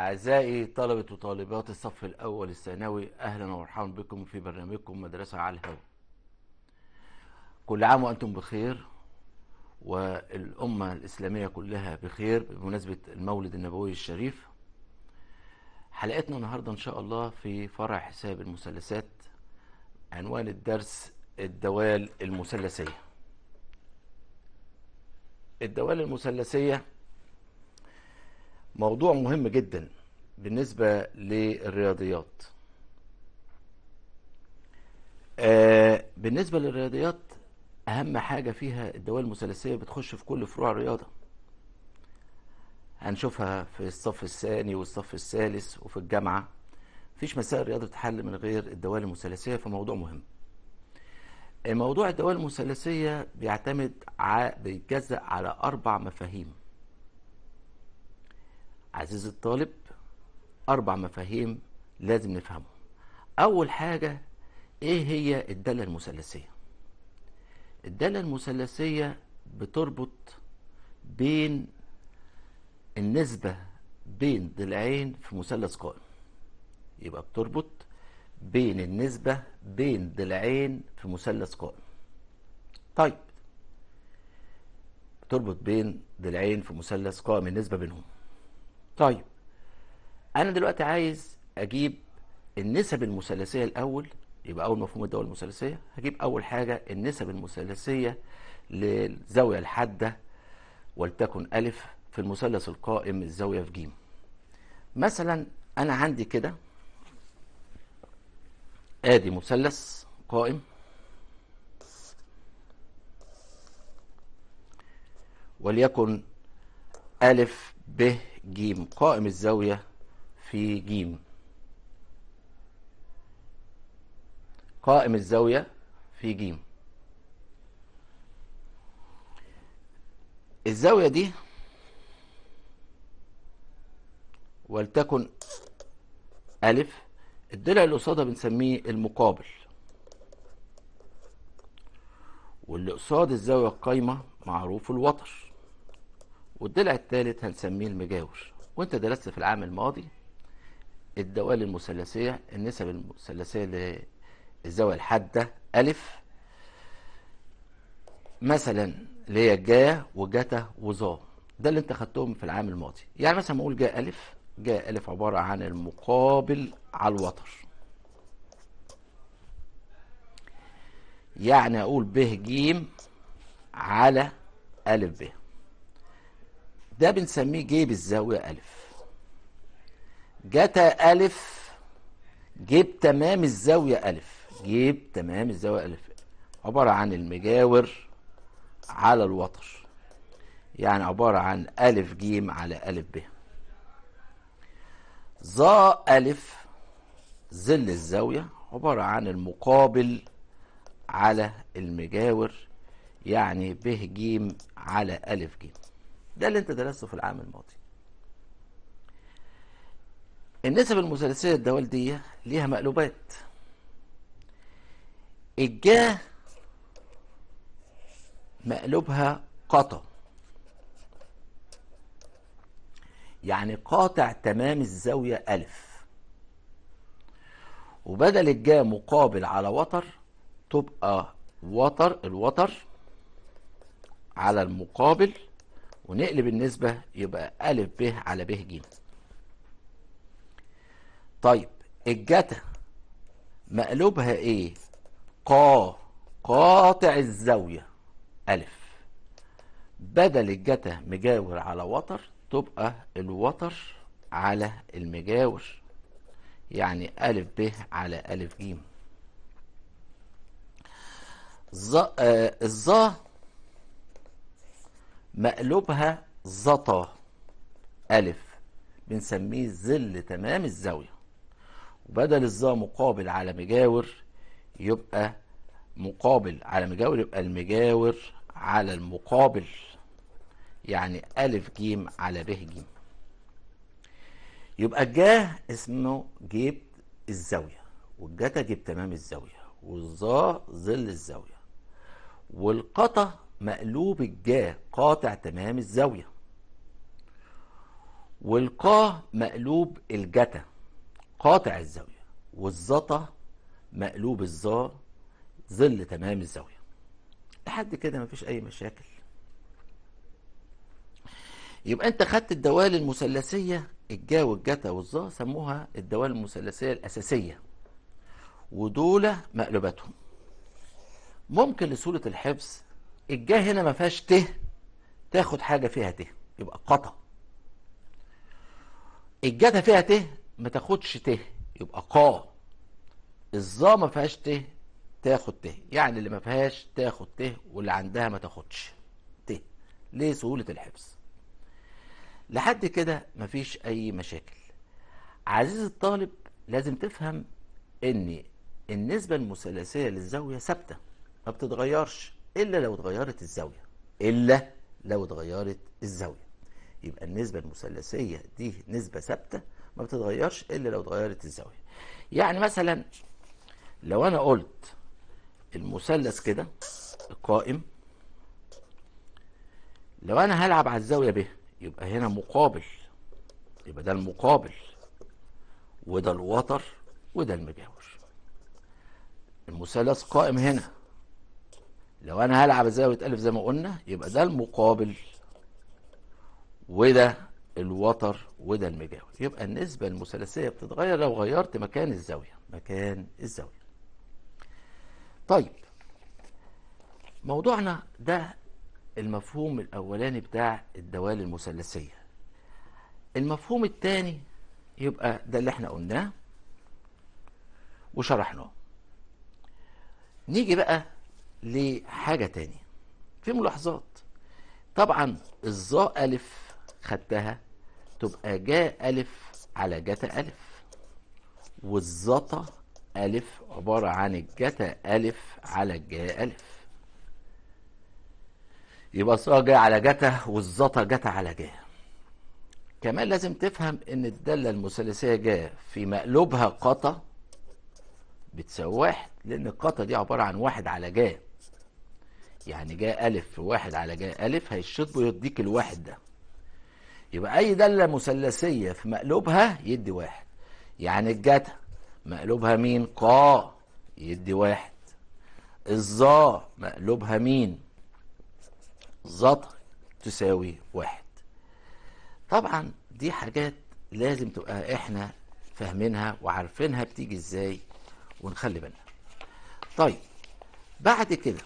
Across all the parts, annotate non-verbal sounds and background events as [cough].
أعزائي طلبة وطالبات الصف الأول الثانوي أهلا ومرحبا بكم في برنامجكم مدرسة على الهواء. كل عام وأنتم بخير والأمة الإسلامية كلها بخير بمناسبة المولد النبوي الشريف. حلقتنا النهاردة إن شاء الله في فرع حساب المثلثات عنوان الدرس الدوال المثلثية. الدوال المثلثية موضوع مهم جدا بالنسبة للرياضيات آه، بالنسبة للرياضيات أهم حاجة فيها الدوال المثلثية بتخش في كل فروع الرياضة هنشوفها في الصف الثاني والصف الثالث وفي الجامعة مفيش مسائل رياضة تحل من غير الدوال المثلثية فموضوع مهم آه، موضوع الدوال المثلثية بيعتمد ع... بيتجزأ على أربع مفاهيم عزيزي الطالب أربع مفاهيم لازم نفهمهم أول حاجة إيه هي الدالة المثلثية الدالة المثلثية بتربط بين النسبة بين ضلعين في مثلث قائم يبقى بتربط بين النسبة بين ضلعين في مثلث قائم طيب بتربط بين ضلعين في مثلث قائم النسبة بينهم طيب انا دلوقتي عايز اجيب النسب المثلثيه الاول يبقى اول مفهوم الدوله المثلثيه هجيب اول حاجه النسب المثلثيه للزاويه الحاده ولتكن الف في المثلث القائم الزاويه في ج مثلا انا عندي كده ادي مثلث قائم وليكن ألف ب ج قائم الزاوية في ج قائم الزاوية في ج الزاوية دي ولتكن ألف الضلع اللي قصادها بنسميه المقابل واللي قصاد الزاوية القايمة معروف الوتر والضلع الثالث هنسميه المجاور وانت درست في العام الماضي الدوال المثلثية النسب المثلثية للزاوية الحادة ألف مثلا اللي هي جا وجتا وظا ده اللي انت خدتهم في العام الماضي يعني مثلا ما اقول جا ألف جا ألف عبارة عن المقابل على الوتر يعني أقول ب ج على ألف ب ده بنسميه جيب الزاوية ألف جتا ألف جيب تمام الزاوية ألف جيب تمام الزاوية ألف عبارة عن المجاور على الوتر يعني عبارة عن ألف جيم على ألف ب ظا ألف ظل الزاوية عبارة عن المقابل على المجاور يعني ب ج على ألف ج ده اللي انت درسته في العام الماضي النسب المثلثية دي ليها مقلوبات الجاه مقلوبها قطع يعني قاطع تمام الزاوية ألف وبدل الجا مقابل على وتر تبقى وتر الوتر على المقابل ونقلب النسبة يبقى أ ب على ب ج طيب الجتا مقلوبها ايه قا قاطع الزاوية ألف بدل الجتا مجاور على وتر تبقى الوتر على المجاور يعني ألف ب على ألف جيم آه، الظا مقلوبها زطا ألف بنسميه ظل تمام الزاوية وبدل الظا مقابل على مجاور يبقى مقابل على مجاور يبقى المجاور على المقابل يعني ألف جيم على ب جيم يبقى الجاه اسمه جيب الزاوية والجتا جيب تمام الزاوية والظا ظل الزاوية والقطا مقلوب الجا قاطع تمام الزاوية والقا مقلوب الجتا قاطع الزاوية والزطا مقلوب الظا ظل تمام الزاوية لحد كده مفيش أي مشاكل يبقى أنت خدت الدوال المثلثية الجا والجتا والظا سموها الدوال المثلثية الأساسية ودول مقلوباتهم ممكن لسهولة الحفظ الجا هنا ما فيهاش ت تاخد حاجه فيها ت يبقى قطع الجتا فيها ت ما تاخدش ت يبقى قا الظا ما فيهاش ت تاخد ت يعني اللي ما فيهاش تاخد ت واللي عندها ما تاخدش ت ليه سهوله الحفظ لحد كده مفيش اي مشاكل عزيزي الطالب لازم تفهم ان النسبه المثلثيه للزاويه ثابته ما بتتغيرش إلا لو اتغيرت الزاوية إلا لو اتغيرت الزاوية يبقى النسبة المثلثية دي نسبة ثابتة ما بتتغيرش إلا لو اتغيرت الزاوية يعني مثلا لو أنا قلت المثلث كده القائم لو أنا هلعب على الزاوية ب يبقى هنا مقابل يبقى ده المقابل وده الوتر وده المجاور المثلث قائم هنا لو انا هلعب زاويه الف زي ما قلنا يبقى ده المقابل وده الوتر وده المجاور يبقى النسبه المثلثيه بتتغير لو غيرت مكان الزاويه مكان الزاويه طيب موضوعنا ده المفهوم الاولاني بتاع الدوال المثلثيه المفهوم الثاني يبقى ده اللي احنا قلناه وشرحناه نيجي بقى لحاجه تاني في ملاحظات طبعا الظاء الف خدتها تبقى جاء الف على جتا الف والظطا الف عباره عن الجتا الف على الجاء الف يبقى الصاء جاء على جتا والظطا جتا على جاء كمان لازم تفهم ان الداله المثلثيه جاء في مقلوبها قطا بتساوي واحد لان القطا دي عباره عن واحد على جاء يعني جاء ألف في واحد على جاء ألف هيشطب ويديك الواحد ده يبقى أي دالة مثلثية في مقلوبها يدي واحد يعني الجتا مقلوبها مين قا يدي واحد الظا مقلوبها مين زط تساوي واحد طبعا دي حاجات لازم تبقى احنا فاهمينها وعارفينها بتيجي ازاي ونخلي بالنا طيب بعد كده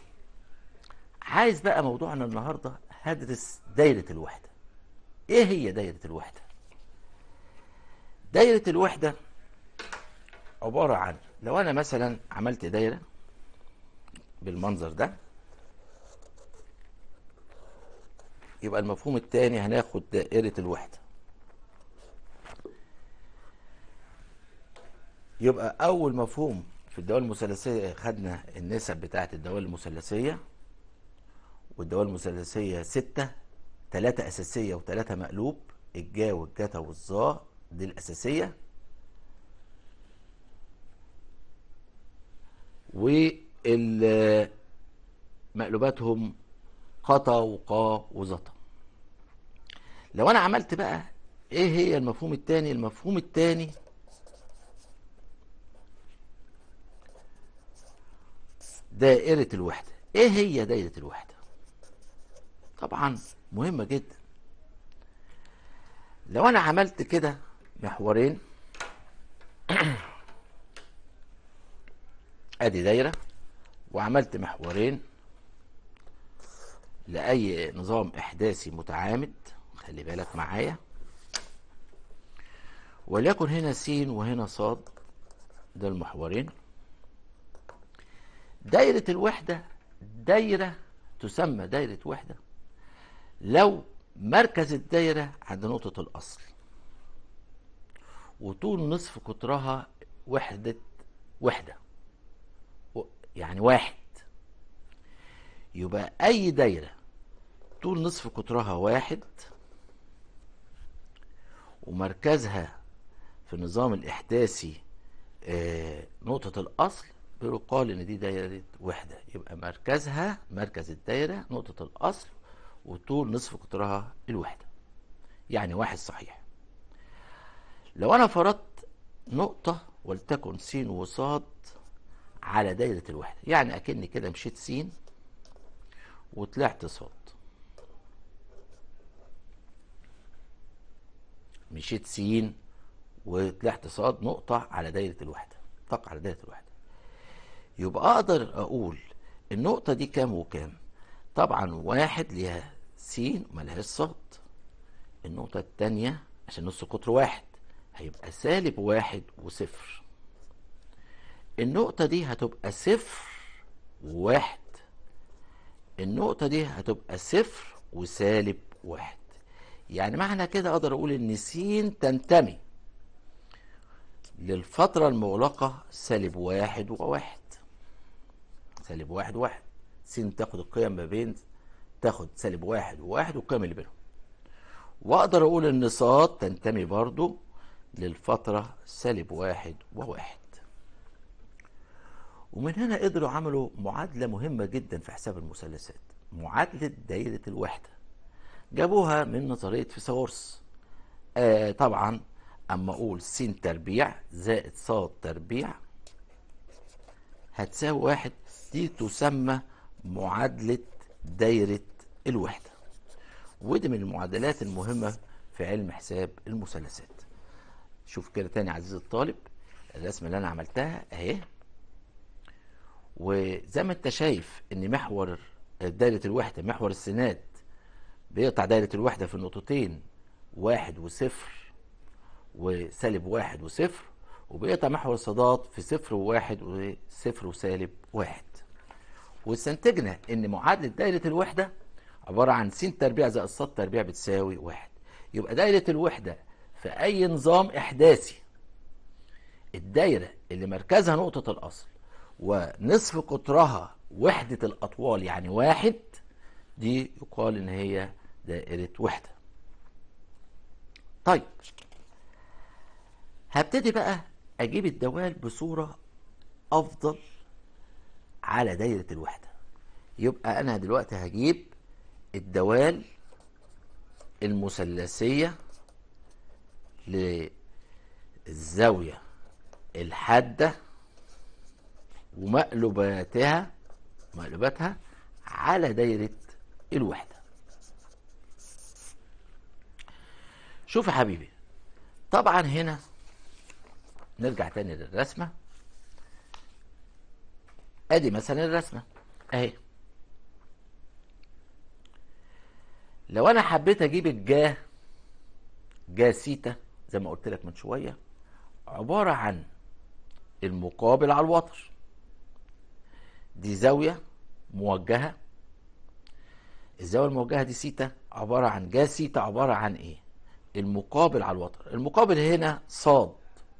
عايز بقى موضوعنا النهارده هدرس دايرة الوحدة ايه هي دايرة الوحدة دايرة الوحدة عبارة عن لو انا مثلا عملت دايرة بالمنظر ده يبقى المفهوم الثاني هناخد دائرة الوحدة يبقى أول مفهوم في الدوال المثلثية خدنا النسب بتاعة الدوال المثلثية والدوال المثلثية ستة تلاتة أساسية وتلاتة مقلوب الجا والجتا والظا دي الأساسية ومقلوباتهم قطا وقا وزطا لو أنا عملت بقى إيه هي المفهوم الثاني المفهوم الثاني دائرة الوحدة ايه هي دائرة الوحدة طبعا مهمة جدا لو انا عملت كده محورين [clears throat] ادي دايرة وعملت محورين لأي نظام إحداثي متعامد خلي بالك معايا وليكن هنا س وهنا ص ده المحورين دايرة الوحدة دايرة تسمى دايرة وحدة لو مركز الدايرة عند نقطة الأصل وطول نصف قطرها وحدة وحدة يعني واحد يبقى أي دايرة طول نصف قطرها واحد ومركزها في النظام الإحداثي آه، نقطة الأصل بيقال إن دي دايرة وحدة يبقى مركزها مركز الدايرة نقطة الأصل وطول نصف قطرها الوحدة يعني واحد صحيح لو أنا فرضت نقطة ولتكن س وصاد على دايرة الوحدة يعني أكني كده مشيت س وطلعت صاد مشيت س وطلعت صاد نقطة على دايرة الوحدة طاقة على دايرة الوحدة يبقى أقدر أقول النقطة دي كام وكام طبعا واحد ليها س لهاش صاد النقطة التانية عشان نص قطر واحد هيبقى سالب واحد وصفر النقطة دي هتبقى صفر وواحد النقطة دي هتبقى صفر وسالب واحد يعني معنى كده اقدر اقول ان س تنتمي للفترة المغلقة سالب واحد وواحد سالب واحد واحد س تاخد القيم ما بين تاخد سالب واحد وواحد والقيم اللي بينهم واقدر اقول ان ص تنتمي برضو للفترة سالب واحد وواحد ومن هنا قدروا عملوا معادلة مهمة جدا في حساب المثلثات معادلة دايرة الوحدة جابوها من نظرية فيثاغورس آه طبعا اما اقول س تربيع زائد ص تربيع هتساوي واحد دي تسمى معادلة دايرة الوحدة ودي من المعادلات المهمة في علم حساب المثلثات شوف كده تاني عزيزي الطالب الرسمة اللي أنا عملتها أهي وزي ما أنت شايف إن محور دايرة الوحدة محور السناد بيقطع دايرة الوحدة في النقطتين واحد وصفر وسالب واحد وصفر وبيقطع محور الصادات في صفر وواحد وصفر وسالب واحد واستنتجنا ان معادله دايره الوحده عباره عن س تربيع زائد ص تربيع بتساوي واحد يبقى دايره الوحده في اي نظام احداثي الدايره اللي مركزها نقطه الاصل ونصف قطرها وحده الاطوال يعني واحد دي يقال ان هي دائره وحده طيب هبتدي بقى اجيب الدوال بصوره افضل على دايرة الوحدة يبقى أنا دلوقتي هجيب الدوال المثلثية للزاوية الحادة ومقلوباتها مقلوباتها على دايرة الوحدة شوف يا حبيبي طبعا هنا نرجع تاني للرسمه ادي مثلا الرسمه اهي لو انا حبيت اجيب الجا جا سيتا زي ما قلت لك من شويه عباره عن المقابل على الوتر دي زاويه موجهه الزاويه الموجهه دي سيتا عباره عن جا سيتا عباره عن ايه المقابل على الوتر المقابل هنا صاد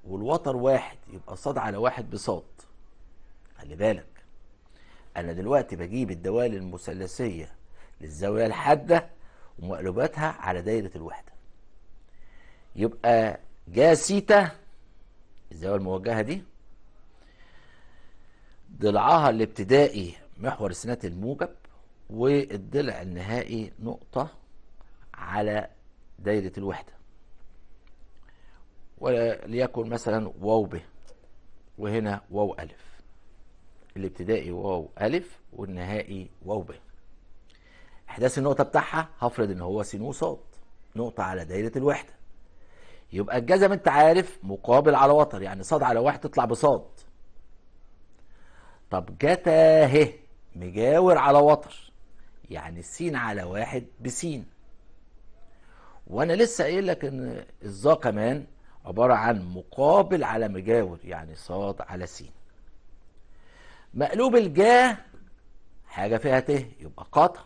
والوتر واحد يبقى صاد على واحد بصاد خلي بالك انا دلوقتي بجيب الدوال المثلثيه للزاويه الحاده ومقلوباتها على دايره الوحده يبقى جا سيتا الزاويه الموجهه دي ضلعها الابتدائي محور سنه الموجب والضلع النهائي نقطه على دايره الوحده وليكن مثلا واو ب وهنا واو الف الابتدائي واو ألف والنهائي واو ب احداث النقطة بتاعها هفرض ان هو س وص نقطة على دايرة الوحدة يبقى الجزم انت عارف مقابل على وتر يعني صاد على واحد تطلع بصاد طب جتا ه مجاور على وتر يعني السين على واحد بسين وانا لسه قايل لك ان الظا كمان عبارة عن مقابل على مجاور يعني صاد على سين مقلوب الجاه حاجة فيها ت يبقى قطع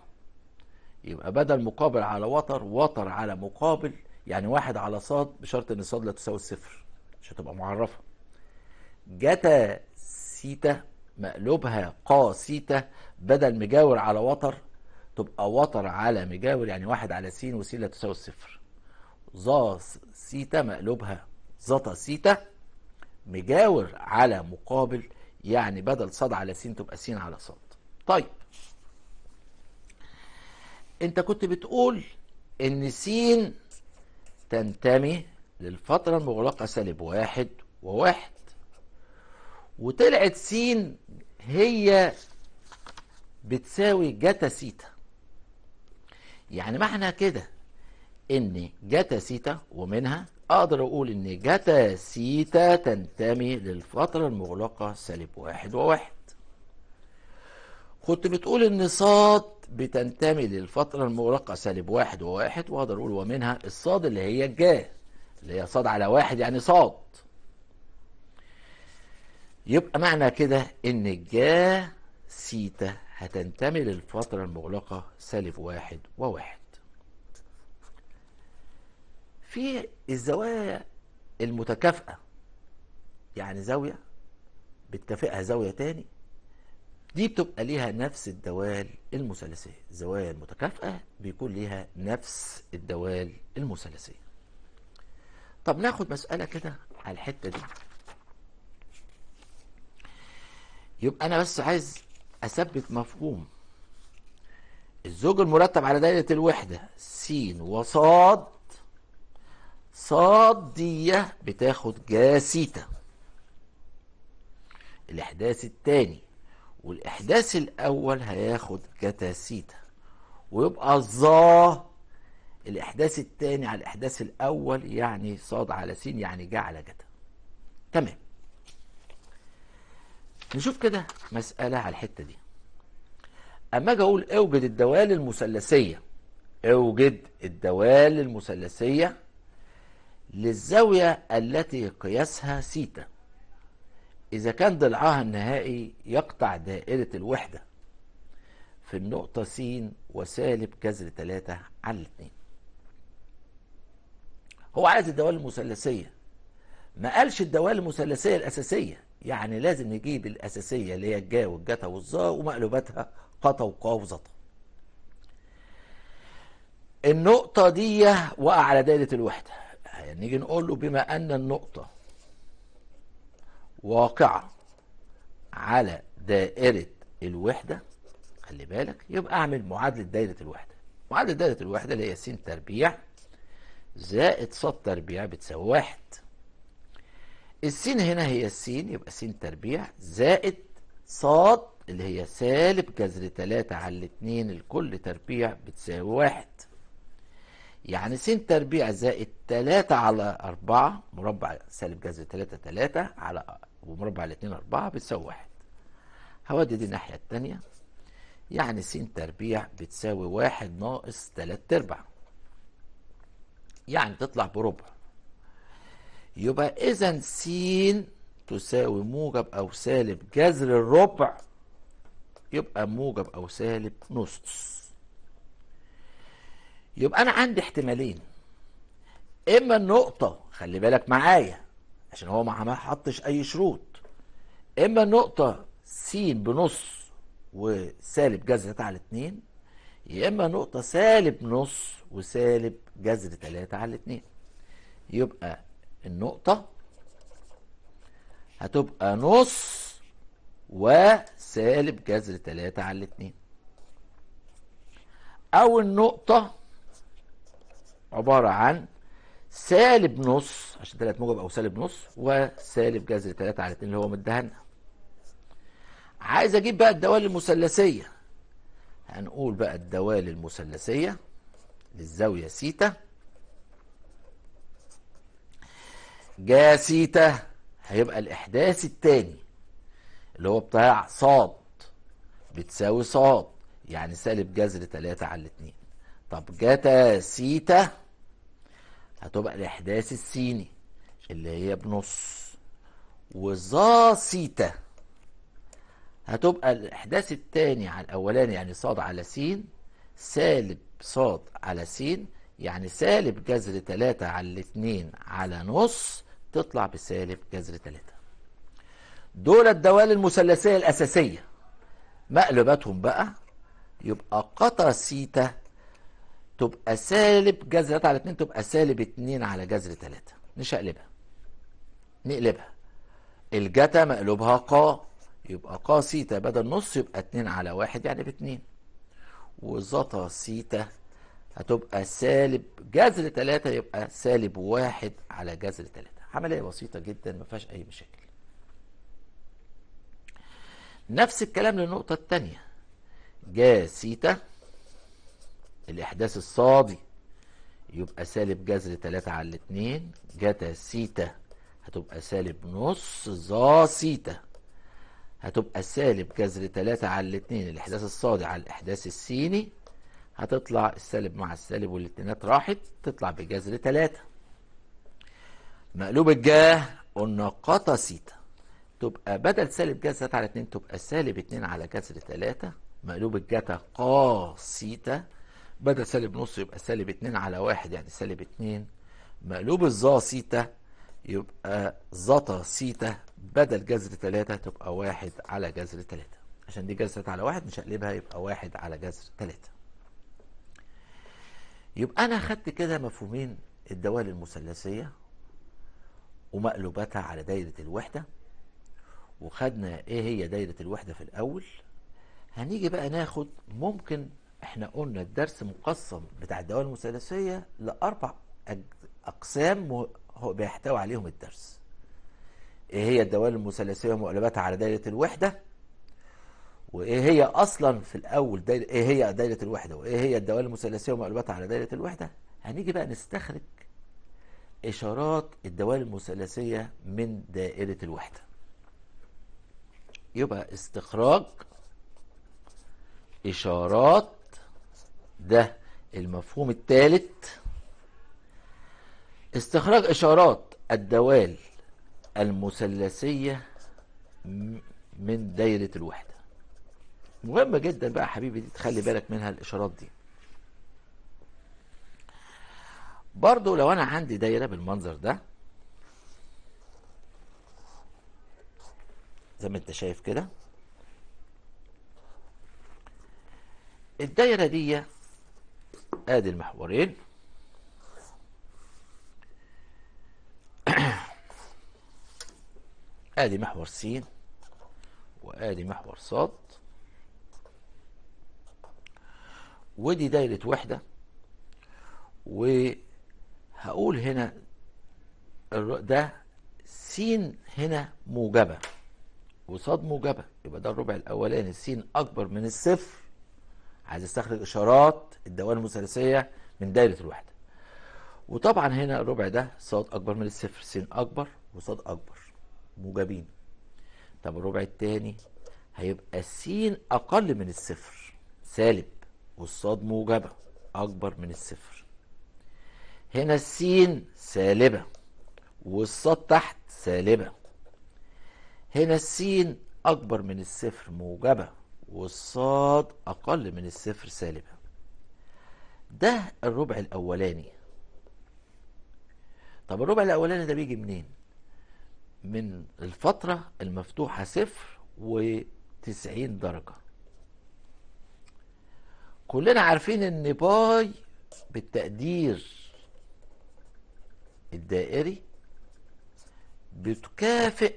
يبقى بدل مقابل على وتر وتر على مقابل يعني واحد على صاد بشرط ان الصاد لا تساوي الصفر عشان تبقى معرفة جتا سيتا مقلوبها قا سيتا بدل مجاور على وتر تبقى وتر على مجاور يعني واحد على س وسين لا تساوي الصفر ظا سيتا مقلوبها زتا سيتا مجاور على مقابل يعني بدل صاد على سين تبقى سين على صاد طيب انت كنت بتقول ان سين تنتمي للفترة المغلقة سالب واحد وواحد وطلعت سين هي بتساوي جتا سيتا يعني معنى كده ان جتا سيتا ومنها اقدر اقول ان جتا سيتا تنتمي للفترة المغلقة سالب واحد وواحد كنت بتقول ان صاد بتنتمي للفترة المغلقة سالب واحد وواحد واقدر اقول ومنها الصاد اللي هي الجا اللي هي صاد على واحد يعني صاد يبقى معنى كده ان الجا سيتا هتنتمي للفترة المغلقة سالب واحد وواحد في الزوايا المتكافئة يعني زاوية بتكافئها زاوية تاني دي بتبقى ليها نفس الدوال المثلثية الزوايا المتكافئة بيكون ليها نفس الدوال المثلثية طب ناخد مسألة كده على الحتة دي يبقى أنا بس عايز أثبت مفهوم الزوج المرتب على دايرة الوحدة س وصاد دية بتاخد جاسيتا الإحداث الثاني والإحداث الأول هياخد جتاسيتا ويبقى الظا الإحداث الثاني على الإحداث الأول يعني صاد على س يعني جا على جتا تمام نشوف كده مسألة على الحتة دي أما أجي أقول اوجد الدوال المثلثية اوجد الدوال المثلثية للزاوية التي قياسها سيتا إذا كان ضلعها النهائي يقطع دائرة الوحدة في النقطة س وسالب كسر 3 على 2 هو عايز الدوال المثلثية ما قالش الدوال المثلثية الأساسية يعني لازم نجيب الأساسية اللي هي الجا والجتا والظا ومقلوباتها قطا وقا وظطا النقطة دي وقع على دائرة الوحدة يعني نيجي نقول له بما أن النقطة واقعة على دائرة الوحدة خلي بالك يبقى أعمل معادلة دائرة الوحدة معادلة دائرة الوحدة اللي هي س تربيع زائد ص تربيع بتساوي واحد السين هنا هي السين يبقى س تربيع زائد ص اللي هي سالب جذر 3 على 2 الكل تربيع بتساوي واحد يعني س تربيع زائد 3 على 4 مربع سالب جذر 3 3 على ومربع على 2 4 بتساوي 1 هودي دي الناحية الثانيه يعني س تربيع بتساوي 1 ناقص 3 ارباع يعني تطلع بربع يبقى إذا س تساوي موجب أو سالب جذر الربع يبقى موجب أو سالب نص يبقى انا عندي احتمالين اما النقطة خلي بالك معايا عشان هو ما حطش اي شروط اما النقطة س بنص وسالب جذر 3 على 2 يا اما نقطة سالب نص وسالب جذر 3 على 2 يبقى النقطة هتبقى نص وسالب جذر 3 على 2 أو النقطة عبارة عن سالب نص عشان 3 موجب أو سالب نص وسالب جذر 3 على 2 اللي هو مدهن عايز أجيب بقى الدوال المثلثية هنقول بقى الدوال المثلثية للزاوية سيتا جا سيتا هيبقى الإحداث التاني اللي هو بتاع صاد بتساوي صاد يعني سالب جذر 3 على 2 طب جتا سيتا هتبقى الاحداث السيني اللي هي بنص وزا سيتا هتبقى الاحداث الثاني على الاولاني يعني صاد على سين سالب صاد على سين يعني سالب جذر 3 على الاثنين على نص تطلع بسالب جذر 3 دول الدوال المثلثية الأساسية مقلوباتهم بقى يبقى قطا سيتا تبقى سالب جذر 3 على 2 تبقى سالب 2 على جذر 3 نشقلبها نقلبها الجتا مقلوبها قا يبقى قا سيتا بدل نص يبقى 2 على 1 يعني ب 2 وزتا سيتا هتبقى سالب جذر 3 يبقى سالب 1 على جذر 3 عملية بسيطة جدا ما فيهاش أي مشاكل نفس الكلام للنقطة الثانيه جا سيتا الإحداث الصادي يبقى سالب جذر 3 على 2 جتا سيتا هتبقى سالب نص ظا سيتا هتبقى سالب جذر 3 على 2 الإحداث الصادي على الإحداث السيني هتطلع السالب مع السالب والاتنينات راحت تطلع بجذر 3 مقلوب الجاه قلنا قطا سيتا تبقى بدل سالب جذر 3 على 2 تبقى سالب 2 على جذر 3 مقلوب الجتا قا سيتا بدل سالب نص يبقى سالب 2 على 1 يعني سالب 2 مقلوب الظا سيتا يبقى زتا سيتا بدل جذر 3 تبقى واحد على جذر 3 عشان دي جذر 3 على واحد مش هقلبها يبقى واحد على جذر 3 يبقى انا اخدت كده مفهومين الدوال المثلثيه ومقلوباتها على دايره الوحده وخدنا ايه هي دايره الوحده في الاول هنيجي بقى ناخد ممكن احنا قلنا الدرس مقسم بتاع الدوائر المثلثيه لاربع اقسام هو بيحتوي عليهم الدرس ايه هي الدوائر المثلثيه ومقلباتها على دايره الوحده وايه هي اصلا في الاول دايرة ايه هي دايره الوحده وايه هي الدوائر المثلثيه ومقلباتها على دايره الوحده هنيجي بقى نستخرج اشارات الدوائر المثلثيه من دائره الوحده يبقى استخراج اشارات ده المفهوم الثالث استخراج إشارات الدوال المثلثية من دايرة الوحدة مهم جدا بقى حبيبي دي تخلي بالك منها الإشارات دي برضو لو أنا عندي دايرة بالمنظر ده زي ما انت شايف كده الدايرة دي ادي المحورين ادي [coughs] محور س وادي محور ص ودي دايرة وحدة وهقول هنا ده س هنا موجبة وصاد موجبة يبقى ده الربع الأولاني س أكبر من الصفر عايز استخرج اشارات الدوائر المثلثيه من دايره الوحده وطبعا هنا الربع ده ص اكبر من الصفر س اكبر وص اكبر موجبين طب الربع الثاني هيبقى س اقل من الصفر سالب والصاد موجبه اكبر من الصفر هنا الس سالبه والصاد تحت سالبه هنا الس اكبر من الصفر موجبه والصاد أقل من الصفر سالبا ده الربع الأولاني طب الربع الأولاني ده بيجي منين؟ من الفترة المفتوحة صفر وتسعين درجة كلنا عارفين ان باي بالتقدير الدائري بتكافئ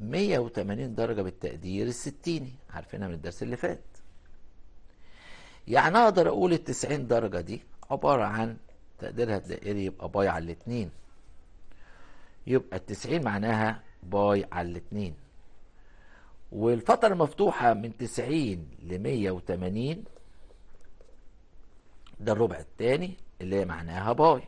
180 درجة بالتقدير الستيني عارفينها من الدرس اللي فات يعني اقدر اقول ال 90 درجة دي عبارة عن تقديرها الدائري يبقى باي على الاتنين يبقى ال 90 معناها باي على الاتنين والفترة المفتوحة من 90 ل 180 ده الربع الثاني اللي هي معناها باي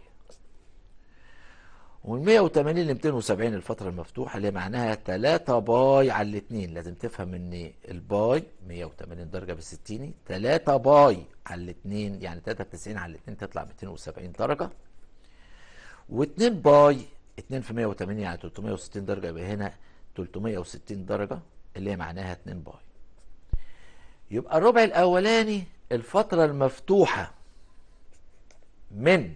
ومن 180 ل 270 الفترة المفتوحة اللي معناها 3 باي على الاثنين لازم تفهم ان الباي 180 درجة بالستيني 3 باي على الاثنين يعني 93 على الاثنين تطلع 270 درجة و2 باي 2 في 180 يعني 360 درجة يبقى هنا 360 درجة اللي هي معناها 2 باي يبقى الربع الأولاني الفترة المفتوحة من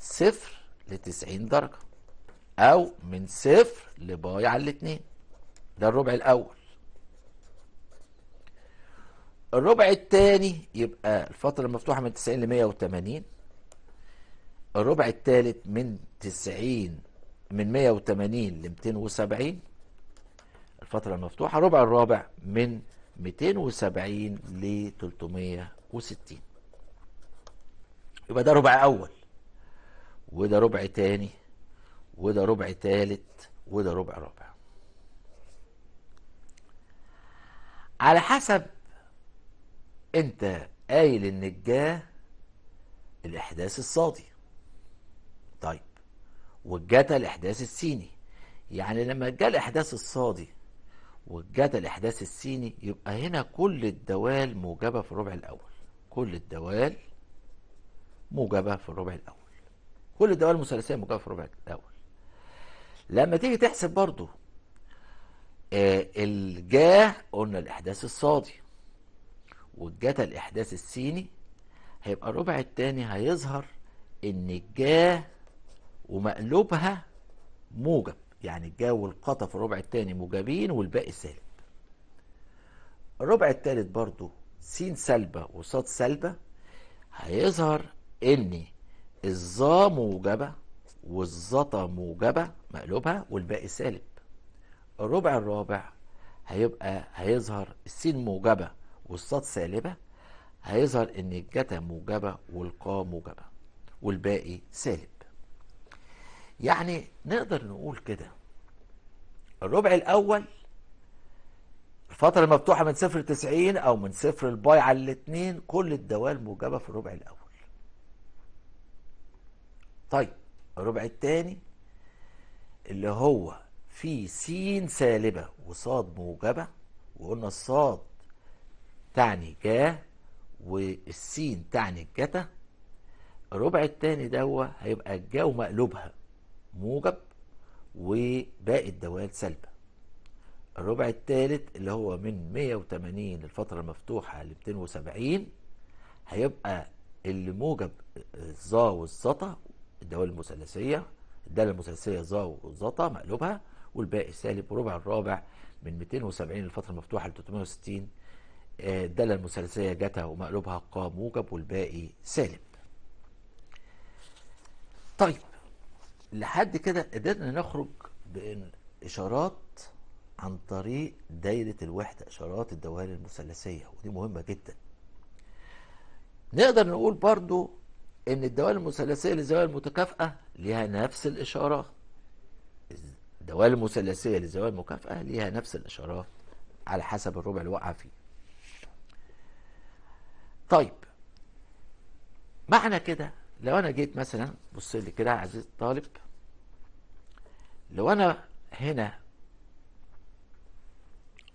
صفر ل 90 درجة او من صفر لباي على الاتنين ده الربع الاول الربع الثاني يبقى الفترة المفتوحة من 90 ل 180 الربع الثالث من 90 من 180 ل 270 الفترة المفتوحة الربع الرابع من 270 ل 360 يبقى ده ربع أول وده ربع تاني وده ربع تالت وده ربع رابع على حسب انت قايل ان النجاه الاحداث الصادي طيب والجتا الاحداث السيني يعني لما جاء الاحداث الصادي والجتا الاحداث السيني يبقى هنا كل الدوال موجبه في الربع الاول كل الدوال موجبه في الربع الاول كل الدوال المثلثيه موجبه في الربع الاول لما تيجي تحسب برضو آه، الجاه قلنا الإحداث الصادي والجتا الإحداث السيني هيبقى الربع التاني هيظهر إن الجاه ومقلوبها موجب يعني الجاه والقطا في الربع التاني موجبين والباقي سالب الربع التالت برضو س سالبة وصاد سالبة هيظهر إن الظا موجبة والزطة موجبة مقلوبها والباقي سالب الربع الرابع هيبقى هيظهر السين موجبة والصاد سالبة هيظهر ان الجتا موجبة والقا موجبة والباقي سالب يعني نقدر نقول كده الربع الاول الفترة المفتوحة من صفر تسعين أو من صفر الباي على الاتنين كل الدوال موجبة في الربع الأول. طيب الربع الثاني اللي هو فيه سين سالبة وصاد موجبة وقلنا الصاد تعني جا والسين تعني الجتا الربع التاني ده هيبقى الجا ومقلوبها موجب وباقي الدوال سالبة الربع التالت اللي هو من 180 للفترة المفتوحة ل 270 هيبقى اللي موجب الظا والسطا الدوال المثلثية الدالة المثلثية ظا وظتا مقلوبها والباقي سالب وربع الرابع من 270 الفتره المفتوحة ل 360 آه، الدالة المثلثية جتا ومقلوبها قا موجب والباقي سالب. طيب لحد كده قدرنا نخرج بإن إشارات عن طريق دايرة الوحدة إشارات الدوال المثلثية ودي مهمة جدا. نقدر نقول برضو ان الدوال المثلثيه للزوايا المتكافئه ليها نفس الاشاره الدوال المثلثيه للزوايا المكافئه ليها نفس الاشاره على حسب الربع اللي وقع فيه طيب معنى كده لو انا جيت مثلا بص لي كده يا عزيزي الطالب لو انا هنا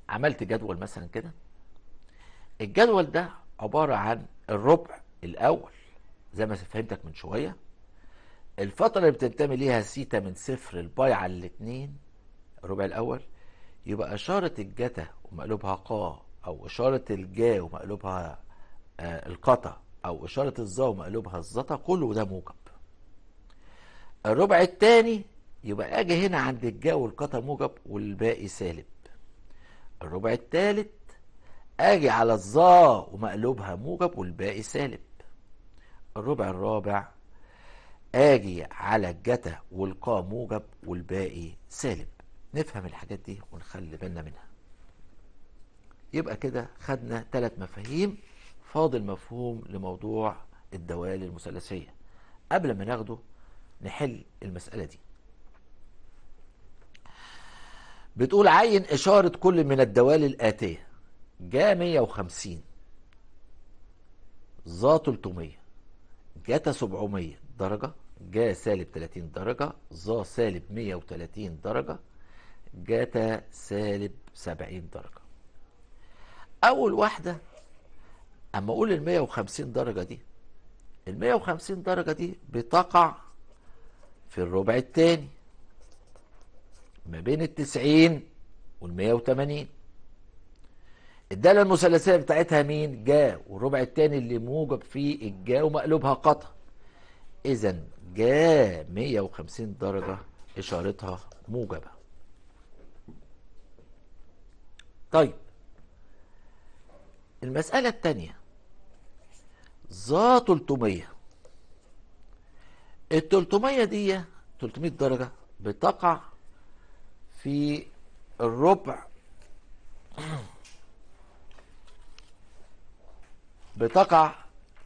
عملت جدول مثلا كده الجدول ده عباره عن الربع الاول زي ما فهمتك من شويه الفتره اللي بتنتمي ليها سيتا من صفر الباي على الاثنين الربع الاول يبقى اشاره الجتا ومقلوبها قا او اشاره الجا ومقلوبها آه، القطا او اشاره الظا ومقلوبها الزتا كله ده موجب الربع الثاني يبقى اجي هنا عند الجا والقطا موجب والباقي سالب الربع الثالث اجي على الظا ومقلوبها موجب والباقي سالب الربع الرابع اجي على الجتا والقا موجب والباقي سالب نفهم الحاجات دي ونخلي بالنا منها يبقى كده خدنا ثلاث مفاهيم فاضل مفهوم لموضوع الدوال المثلثية قبل ما ناخده نحل المسألة دي بتقول عين إشارة كل من الدوال الآتية جا 150 ظا 300 جتا 700 درجة جا سالب 30 درجة ظا سالب 130 درجة جتا سالب 70 درجة أول واحدة أما أقول ال 150 درجة دي ال 150 درجة دي بتقع في الربع الثاني ما بين ال 90 وال 180 الدالة المثلثية بتاعتها مين جا والربع الثاني اللي موجب فيه الجا ومقلوبها قطع إذا جا 150 درجة إشارتها موجبة طيب المسألة الثانية ظا 300 ال 300 دي 300 درجة بتقع في الربع بتقع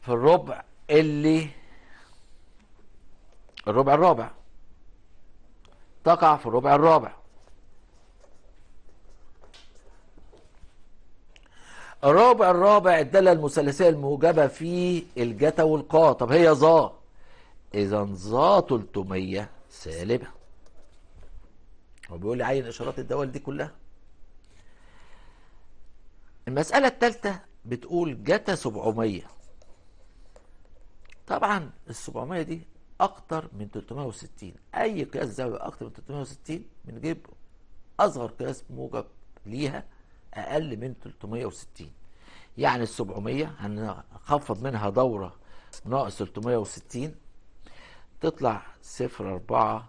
في الربع اللي الربع الرابع تقع في الربع الرابع الرابع الرابع الدالة المثلثية الموجبة في الجتا والقا طب هي ظا إذا ظا 300 سالبة هو بيقول لي عين إشارات الدوال دي كلها المسألة الثالثة بتقول جتا 700 طبعا ال 700 دي اكتر من 360 اي قياس زاويه اكتر من 360 بنجيب اصغر قياس موجب ليها اقل من 360 يعني ال 700 هنخفض منها دوره ناقص 360 تطلع 0 4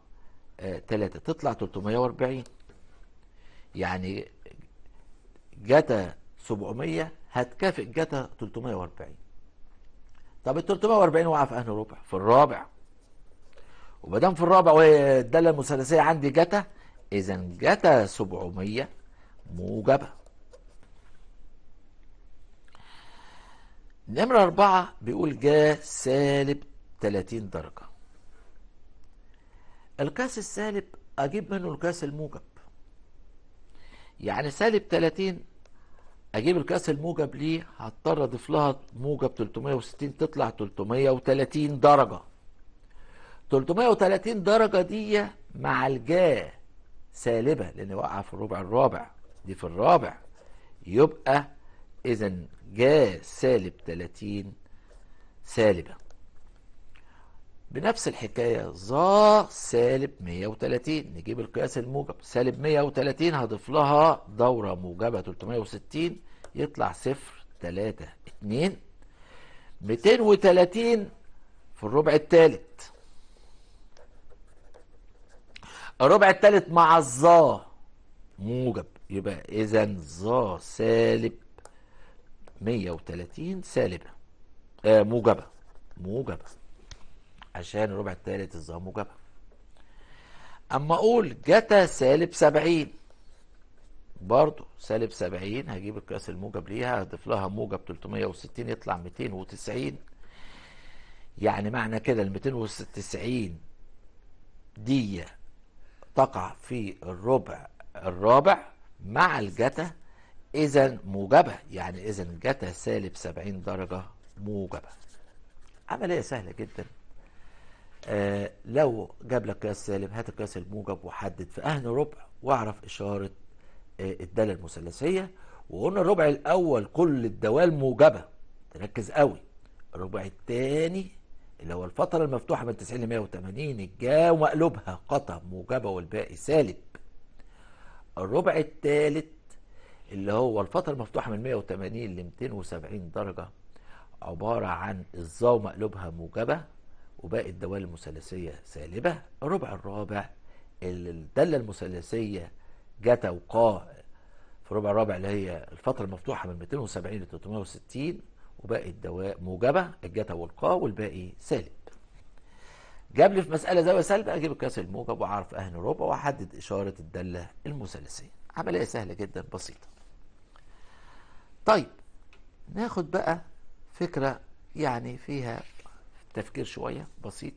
3 تطلع 340 يعني جتا 700 هتكافئ جتا 340 طب ال 340 وقع في انهي ربع؟ في الرابع وما دام في الرابع وهي الداله المثلثيه عندي جتا اذا جتا 700 موجبه نمرة أربعة بيقول جا سالب 30 درجة القياس السالب أجيب منه القياس الموجب يعني سالب 30 اجيب القياس الموجب ليه هضطر اضيف لها موجب 360 تطلع 330 درجه 330 درجه دي مع الجا سالبه لان وقع في الربع الرابع دي في الرابع يبقى اذا جا سالب 30 سالبه بنفس الحكاية ظا سالب 130 نجيب القياس الموجب سالب 130 هضيف لها دورة موجبة 360 يطلع صفر 3 2 230 في الربع الثالث الربع الثالث مع الظا موجب يبقى إذا ظا سالب 130 سالبة آه موجبة موجبة عشان الربع الثالث الظهر موجبه أما أقول جتا سالب 70 برضو سالب 70 هجيب القياس الموجب ليها هضيف لها موجب 360 يطلع 290 يعني معنى كده ال 290 دي تقع في الربع الرابع مع الجتا إذا موجبة يعني إذا الجتا سالب 70 درجة موجبة عملية سهلة جدا آه لو جاب لك قياس سالب هات القياس الموجب وحدد في اهل ربع واعرف إشارة آه الدالة المثلثية وقلنا الربع الأول كل الدوال موجبة تركز قوي الربع الثاني اللي هو الفترة المفتوحة من 90 ل 180 الجا ومقلوبها قطع موجبة والباقي سالب الربع الثالث اللي هو الفترة المفتوحة من 180 ل 270 درجة عبارة عن الظا ومقلوبها موجبة وباقي الدوال المثلثية سالبة الربع الرابع الدالة المثلثية جتا وقا في الربع الرابع اللي هي الفترة المفتوحة من 270 ل 360 وباقي الدواء موجبة الجتا والقا والباقي سالب جاب لي في مسألة زاوية سالبة أجيب القياس الموجب وأعرف أهن الربع وأحدد إشارة الدالة المثلثية عملية سهلة جدا بسيطة طيب ناخد بقى فكرة يعني فيها تفكير شوية بسيط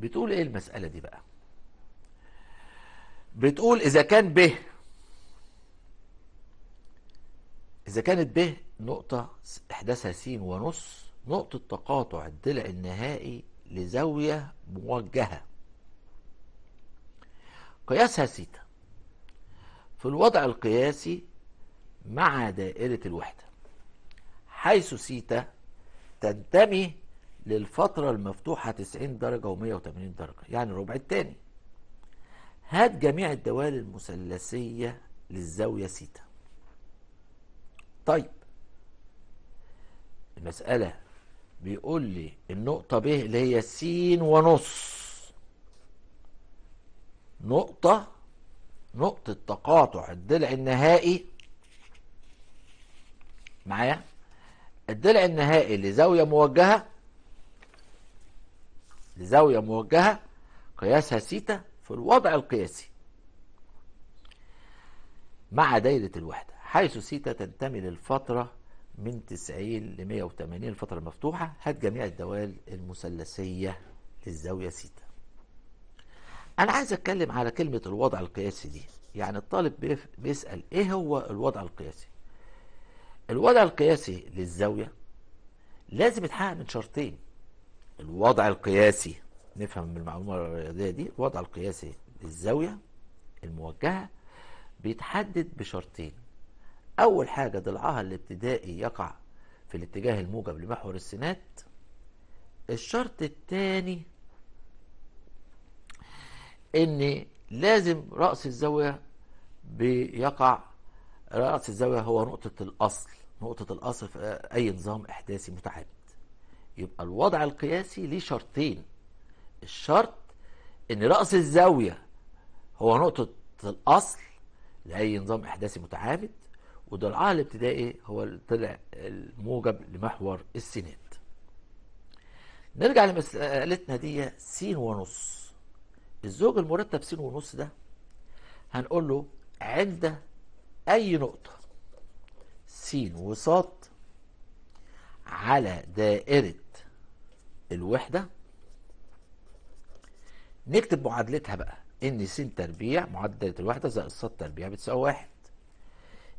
بتقول ايه المسألة دي بقى بتقول اذا كان ب اذا كانت ب نقطة احداثها س ونص نقطة تقاطع الضلع النهائي لزاوية موجهة قياسها سيتا في الوضع القياسي مع دائرة الوحدة حيث سيتا تنتمي للفترة المفتوحة 90 درجة و180 درجة يعني الربع الثاني هات جميع الدوال المثلثية للزاوية سيتا طيب المسألة بيقول لي النقطة ب اللي هي س ونص نقطة نقطة تقاطع الضلع النهائي معايا الضلع النهائي لزاوية موجهة لزاوية موجهة قياسها سيتا في الوضع القياسي مع دايرة الوحدة حيث سيتا تنتمي للفترة من 90 ل 180 الفترة المفتوحة هات جميع الدوال المثلثية للزاوية سيتا أنا عايز أتكلم على كلمة الوضع القياسي دي يعني الطالب بيسأل إيه هو الوضع القياسي الوضع القياسي للزاوية لازم يتحقق من شرطين الوضع القياسي نفهم من المعلومة الرياضية دي الوضع القياسي للزاوية الموجهة بيتحدد بشرطين أول حاجة ضلعها الابتدائي يقع في الاتجاه الموجب لمحور السينات الشرط الثاني ان لازم رأس الزاوية بيقع رأس الزاوية هو نقطة الأصل نقطة الأصل في أي نظام إحداثي متعدد يبقى الوضع القياسي ليه شرطين الشرط إن رأس الزاوية هو نقطة الأصل لأي نظام إحداثي متعامد ودرعها الابتدائي هو طلع الموجب لمحور السينات نرجع لمسألتنا دي س ونص الزوج المرتب س ونص ده هنقول له عند أي نقطة س وص على دائرة الوحدة نكتب معادلتها بقى إن س تربيع معادلة دائرة الوحدة زائد ص تربيع بتساوي واحد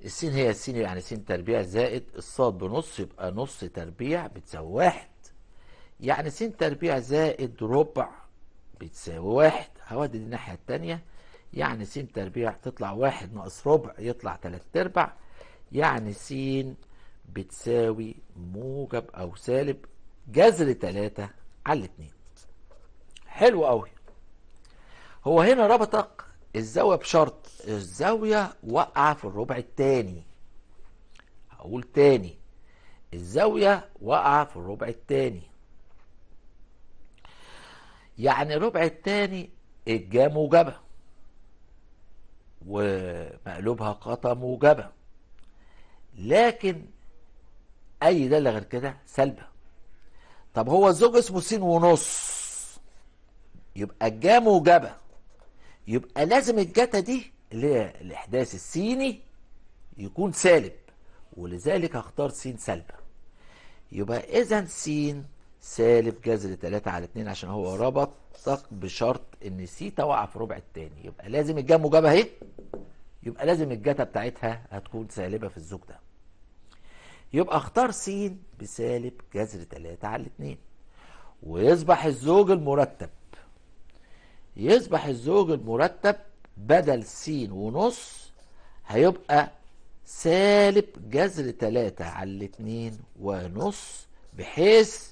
الس هي س يعني س تربيع زائد الص بنص يبقى نص تربيع بتساوي واحد يعني س تربيع زائد ربع بتساوي واحد هودي الناحية التانية يعني س تربيع تطلع واحد ناقص ربع يطلع تلات ارباع يعني س بتساوي موجب أو سالب جذر تلاتة على اتنين حلو قوي هو هنا ربطك الزاوية بشرط الزاوية وقع في الربع التاني هقول تاني الزاوية وقع في الربع التاني يعني الربع التاني الجا موجبه ومقلوبها قطا موجبة لكن أي دالة غير كده سلبة طب هو الزوج اسمه س ونص يبقى الجا موجبة يبقى لازم الجتا دي اللي هي الإحداث السيني يكون سالب ولذلك هختار س سلبة يبقى إذا س سالب جذر 3 على 2 عشان هو ربط رابطك بشرط ان السيتا وقع في ربع التاني يبقى لازم الجا موجبه اهي يبقى لازم الجتا بتاعتها هتكون سالبه في الزوج ده يبقى اختار س بسالب جذر 3 على 2 ويصبح الزوج المرتب يصبح الزوج المرتب بدل س ونص هيبقى سالب جذر 3 على 2 ونص بحيث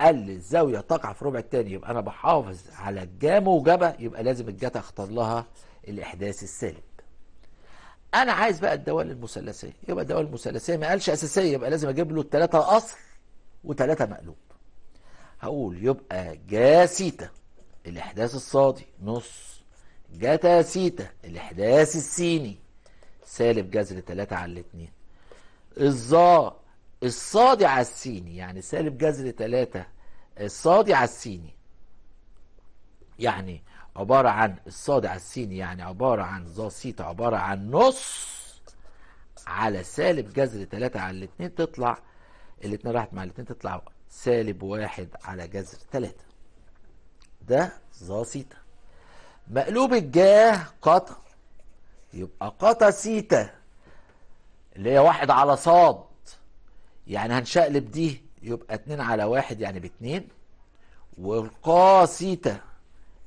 قال الزاوية تقع في ربع الثاني يبقى أنا بحافظ على الجا موجبة يبقى لازم الجا تختار لها الإحداث السالب. أنا عايز بقى الدوال المثلثية يبقى الدوال المثلثية ما قالش أساسية يبقى لازم أجيب له التلاتة أصل وتلاتة مقلوب. هقول يبقى جا سيتا الإحداث الصادي نص جتا سيتا الإحداث السيني سالب جذر ثلاثه على الاثنين. الظا الصادي على السيني يعني سالب جذر 3 الصادي على السيني يعني عبارة عن الصاد على السيني يعني عبارة عن ظا سيتا عبارة عن نص على سالب جذر 3 على الاتنين تطلع الاتنين راحت مع الاتنين تطلع سالب واحد على جذر 3 ده ظا سيتا مقلوب الجاه قطا يبقى قطا سيتا اللي هي واحد على صاد يعني هنشقلب دي يبقى اتنين على واحد يعني باتنين والقاسيتا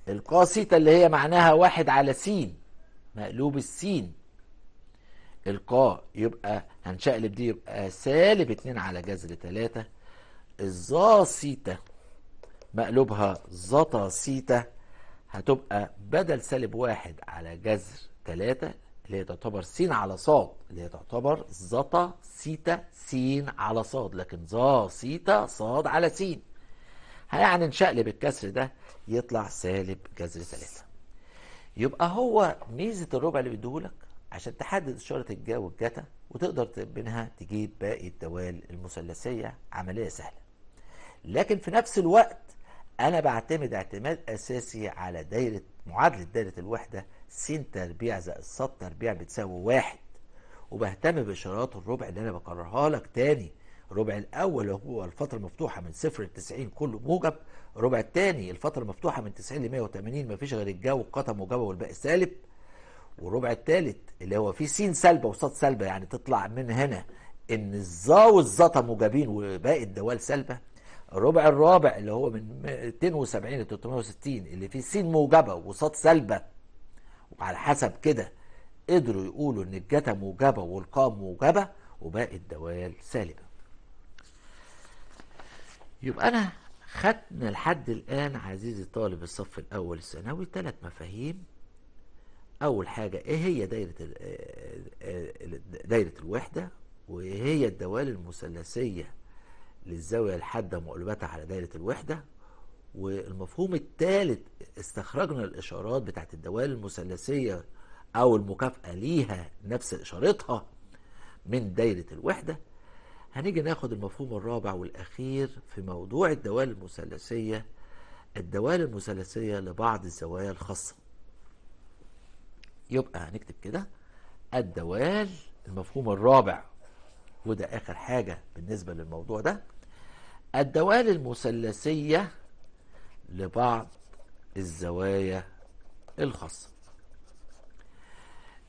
القاسيتا اللي هي معناها واحد على سين مقلوب السين القا يبقى هنشقلب دي يبقى سالب اتنين على جذر تلاتة الظا سيتا مقلوبها زطا سيتا هتبقى بدل سالب واحد على جذر تلاتة اللي هي تعتبر س على ص اللي هي تعتبر زتا سيتا س على ص لكن ظا سيتا ص على س يعني نشقلب الكسر ده يطلع سالب جذر ثلاثة يبقى هو ميزة الربع اللي بيديهولك عشان تحدد إشارة الجا والجتا وتقدر منها تجيب باقي الدوال المثلثية عملية سهلة لكن في نفس الوقت انا بعتمد اعتماد اساسي على دايره معادله دايره الوحده س تربيع زائد ص تربيع بتساوي واحد وبهتم باشارات الربع اللي انا بكررها لك تاني الربع الاول هو الفتره المفتوحه من صفر ل 90 كله موجب الربع الثاني الفتره المفتوحه من 90 ل 180 مفيش غير الجا والقطم موجبه والباقي سالب والربع الثالث اللي هو فيه س سالبه وصاد سالبه يعني تطلع من هنا ان الظا والظتا موجبين وباقي الدوال سالبه الربع الرابع اللي هو من 270 ل 360 اللي فيه سين موجبه وصاد سلبه وعلى حسب كده قدروا يقولوا ان الجتا موجبه والقام موجبه وباقي الدوال سالبه. يبقى انا خدنا لحد الان عزيزي طالب الصف الاول الثانوي ثلاث مفاهيم اول حاجه ايه هي دايره آه، آه، آه، دايره الوحده وايه هي الدوال المثلثيه للزاوية الحادة مقلبتها على دايرة الوحدة والمفهوم الثالث استخرجنا الإشارات بتاعت الدوال المثلثية أو المكافأة ليها نفس إشارتها من دايرة الوحدة هنيجي ناخد المفهوم الرابع والأخير في موضوع الدوال المثلثية الدوال المثلثية لبعض الزوايا الخاصة يبقى هنكتب كده الدوال المفهوم الرابع وده آخر حاجة بالنسبة للموضوع ده الدوال المثلثية لبعض الزوايا الخاصة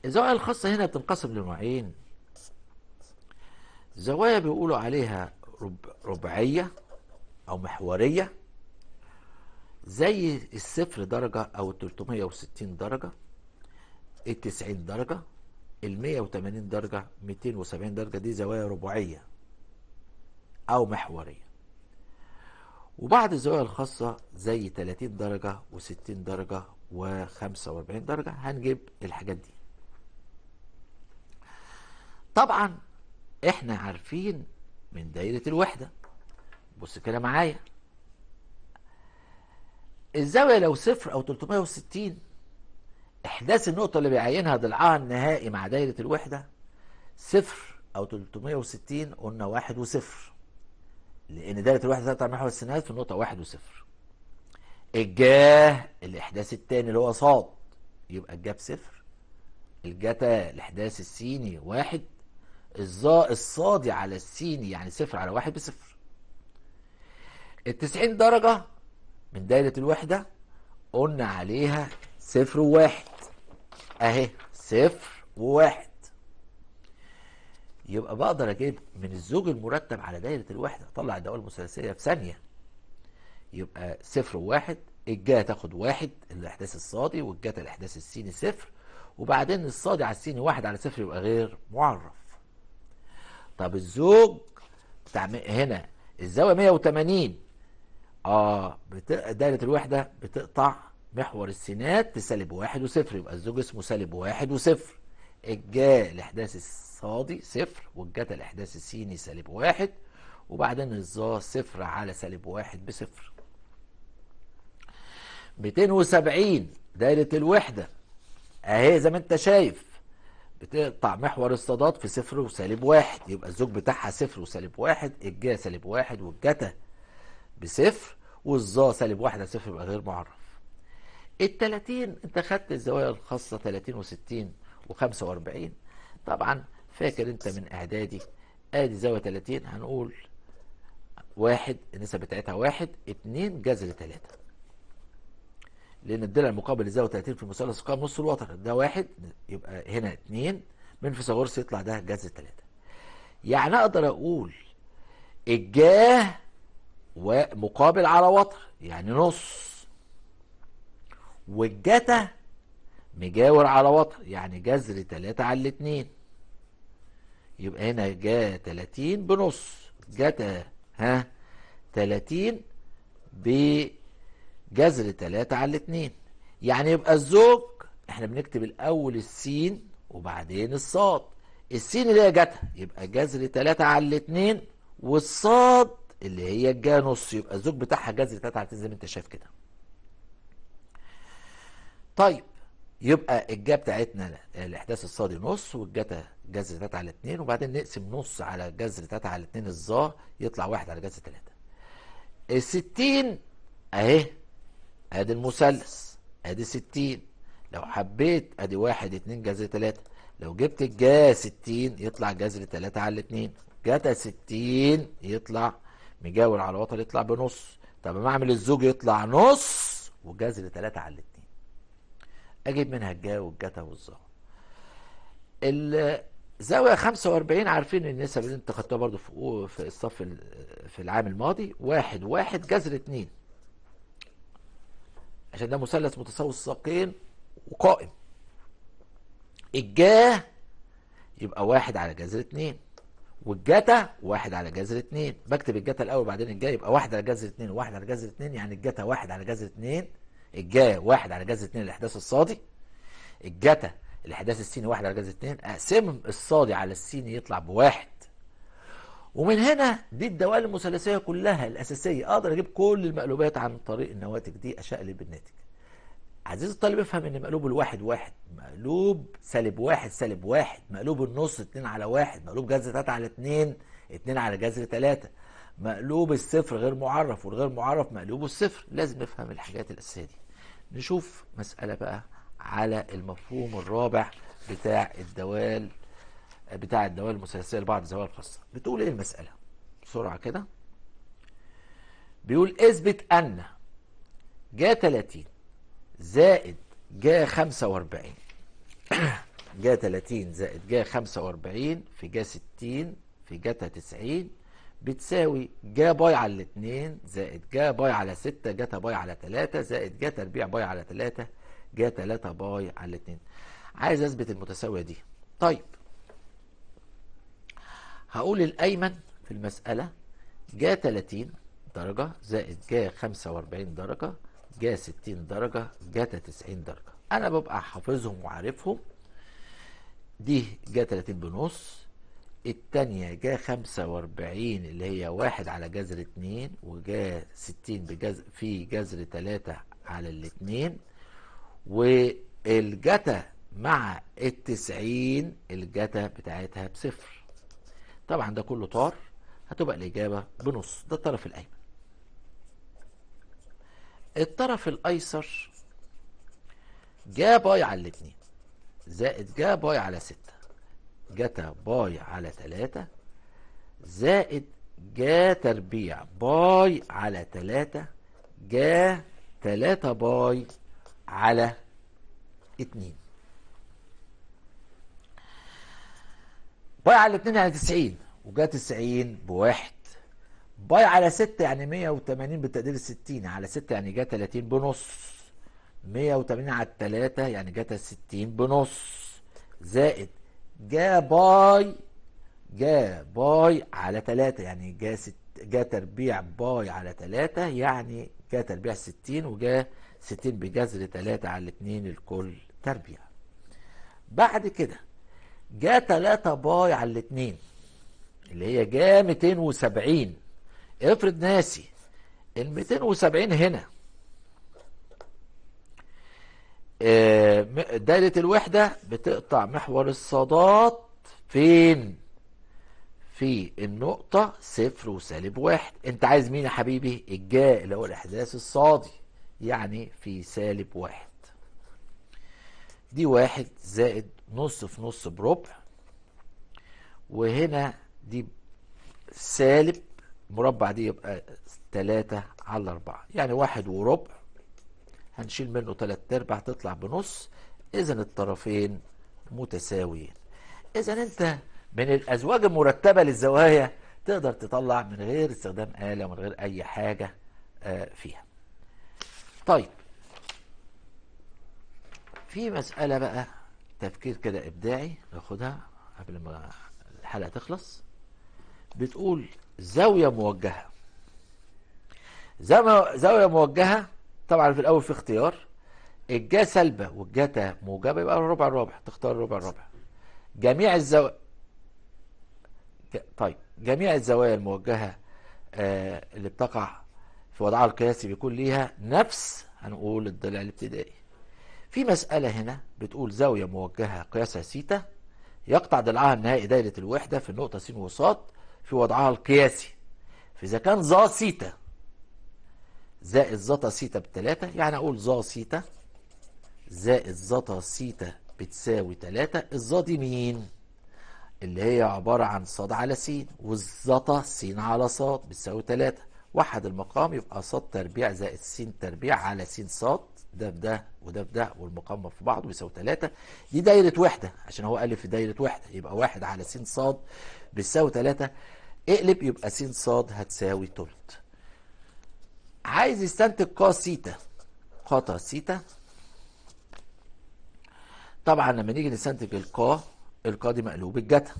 الزوايا الخاصة هنا بتنقسم لنوعين زوايا بيقولوا عليها ربعية أو محورية زي الصفر درجة أو ال 360 درجة ال 90 درجة ال 180 درجة 270 درجة دي زوايا ربعية أو محورية وبعض الزوايا الخاصة زي 30 درجة و60 درجة و45 درجة هنجيب الحاجات دي طبعا احنا عارفين من دايرة الوحدة بص كده معايا الزاوية لو صفر أو 360 إحداث النقطة اللي بيعينها ضلعها النهائي مع دايرة الوحدة صفر أو 360 قلنا واحد وصفر لأن دائره الوحدة تقطع محور السينات في النقطه واحد وصفر الجاه الإحداث التاني اللي هو صاد يبقى الجا بصفر الجتا الإحداث السيني واحد الظا الصادي على السيني يعني صفر على واحد بصفر التسعين درجة من دايرة الوحدة قلنا عليها صفر وواحد أهي صفر وواحد يبقى بقدر اجيب من الزوج المرتب على دايره الوحده اطلع الدوال المثلثيه في ثانيه يبقى صفر وواحد الجا تاخد واحد الاحداث الصادي والجا الاحداث السيني صفر وبعدين الصادي على السيني واحد على صفر يبقى غير معرف طب الزوج بتاع هنا الزاويه 180 اه دايره الوحده بتقطع محور السينات تسالب واحد وصفر يبقى الزوج اسمه سالب واحد وصفر الجا الإحداث الصادي صفر والجتا الإحداث السيني سالب واحد وبعدين الظا صفر على سالب واحد بصفر 270 دايرة الوحدة أهي زي ما أنت شايف بتقطع محور الصادات في صفر وسالب واحد يبقى الزوج بتاعها صفر وسالب واحد الجا سالب واحد والجتا بصفر والظا سالب واحد على صفر يبقى غير معرف ال 30 انت خدت الزوايا الخاصة 30 و 60 و45 طبعا فاكر انت من اعدادي ادي زاوية 30 هنقول واحد النسب بتاعتها واحد اتنين جذر تلاتة لان الضلع المقابل لزاوية 30 في المثلث قام نص الوتر ده واحد يبقى هنا اتنين من فيثاغورس يطلع ده جذر تلاتة يعني اقدر اقول الجاه مقابل على وتر يعني نص والجتا مجاور على وتر يعني جذر 3 على 2 يبقى هنا جا 30 بنص جتا ها 30 بجذر 3 على 2 يعني يبقى الزوج احنا بنكتب الاول السين وبعدين الصاد السين اللي هي جتا يبقى جذر 3 على 2 والصاد اللي هي الجا نص يبقى الزوج بتاعها جذر 3 على 2 زي ما انت شايف كده طيب يبقى الجا بتاعتنا الاحداث الصادي نص والجتا جذر 3 على 2 وبعدين نقسم نص على جذر 3 على 2 الظا يطلع 1 على جذر 3 ال 60 اهي ادي المثلث ادي 60 لو حبيت ادي 1 2 جذر 3 لو جبت الجا 60 يطلع جذر 3 على 2 جتا 60 يطلع مجاور على وتر يطلع بنص طب اما اعمل الزوج يطلع نص وجذر 3 على 2 اجيب منها الجا والجتا والظهر الزاويه 45 عارفين النسب اللي انت خدتها برضو في في الصف في العام الماضي واحد واحد جذر اتنين عشان ده مثلث متساوي الساقين وقائم الجاه يبقى واحد على جذر اتنين والجتا واحد على جذر اتنين بكتب الجتا الاول وبعدين الجا يبقى واحد على جذر اتنين وواحد على جذر اتنين يعني الجتا واحد على جذر اتنين الجا واحد على جذر اتنين الاحداث الصادي الجتا الاحداث السيني واحد على جذر اتنين اقسم الصادي على السيني يطلع بواحد ومن هنا دي الدوال المثلثيه كلها الاساسيه اقدر اجيب كل المقلوبات عن طريق النواتج دي اشقلب الناتج عزيزي الطالب افهم ان مقلوب الواحد واحد مقلوب سالب واحد سالب واحد مقلوب النص اتنين على واحد مقلوب جذر تلاته على اتنين اتنين على جذر تلاته مقلوب الصفر غير معرف والغير معرف مقلوبه الصفر لازم افهم الحاجات الاساسيه دي نشوف مسألة بقى على المفهوم الرابع بتاع الدوال بتاع الدوال المثلثية لبعض الزوايا الخاصة بتقول ايه المسألة بسرعة كده بيقول اثبت ان جا 30 زائد جا 45 [clears throat] جا 30 زائد جا 45 في جا 60 في جا 90 بتساوي جا باي على الاتنين زائد جا باي على ستة جتا باي على تلاتة زائد جا تربيع باي على تلاتة جا تلاتة باي على الاتنين عايز اثبت المتساوية دي طيب هقول الايمن في المسألة جا 30 درجة زائد جا 45 درجة جا 60 درجة جتا 90 درجة انا ببقى حافظهم وعارفهم دي جا 30 بنص التانية جا خمسة واربعين اللي هي واحد على جذر اتنين وجا ستين بجز في جذر تلاتة على الاتنين والجتا مع التسعين الجتا بتاعتها بصفر طبعا ده كله طار هتبقى الإجابة بنص ده الطرف الأيمن الطرف الأيسر جا باي على الاتنين زائد جا باي على ستة جتا باي على 3 زائد جا تربيع باي على 3 جا 3 باي على اتنين باي على اتنين يعني تسعين وجا تسعين بواحد باي على ستة يعني مية بالتقدير الستين على ستة يعني جا تلاتين بنص مية على التلاتة يعني جا 60 بنص زائد جا باي جا باي على تلاتة يعني جا ست جا تربيع باي على تلاتة يعني جا تربيع ستين وجا ستين بجذر تلاتة على اتنين الكل تربيع بعد كده جا تلاتة باي على الاتنين اللي هي جا 270 افرض ناسي ال 270 هنا آه، دايرة الوحدة بتقطع محور الصادات فين؟ في النقطة صفر وسالب واحد انت عايز مين يا حبيبي؟ الجاء اللي هو الإحداث الصادي يعني في سالب واحد دي واحد زائد نص في نص بربع وهنا دي سالب مربع دي يبقى تلاتة على أربعة يعني واحد وربع هنشيل منه تلات ارباع تطلع بنص اذا الطرفين متساويين اذا انت من الازواج المرتبه للزوايا تقدر تطلع من غير استخدام آلة ومن غير أي حاجة آه، فيها طيب في مسألة بقى تفكير كده إبداعي ناخدها قبل ما الحلقة تخلص بتقول زاوية موجهة زاوية موجهة طبعا في الاول في اختيار الجا سلبة والجا موجبة يبقى الربع الرابع تختار الربع الرابع جميع الزوايا طيب جميع الزوايا الموجهة آه اللي بتقع في وضعها القياسي بيكون ليها نفس هنقول الضلع الابتدائي في مسألة هنا بتقول زاوية موجهة قياسها سيتا يقطع ضلعها النهائي دايرة الوحدة في النقطة س وص في وضعها القياسي فإذا كان ظا سيتا زائد زتا سيتا بتلاتة يعني أقول زا سيتا زائد زتا سيتا بتساوي تلاتة الزا دي مين؟ اللي هي عبارة عن صاد على سين والزتا سين على صاد بتساوي تلاتة وحد المقام يبقى صاد تربيع زائد سين تربيع على سين صاد ده بده وده بده والمقام في بعضه بيساوي تلاتة دي دايرة وحدة عشان هو ألف في دايرة وحدة يبقى واحد على س ص بيساوي تلاتة اقلب يبقى س ص هتساوي تلت عايز يستنتج قاس سيتا خطأ سيتا طبعا لما نيجي نستنتج القا القا دي مقلوب الجتا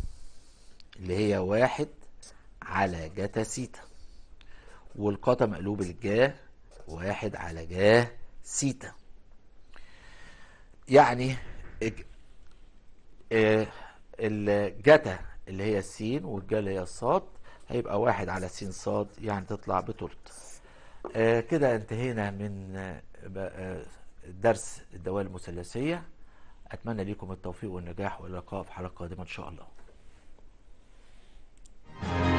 اللي هي واحد على جتا سيتا والقاتا مقلوب الجا واحد على جا سيتا يعني آه، الجتا اللي هي السين والجا اللي هي الصاد هيبقى واحد على س صاد يعني تطلع بتلت آه، كده انتهينا من آه، آه، درس الدوال المثلثية أتمنى لكم التوفيق والنجاح واللقاء في حلقة قادمة إن شاء الله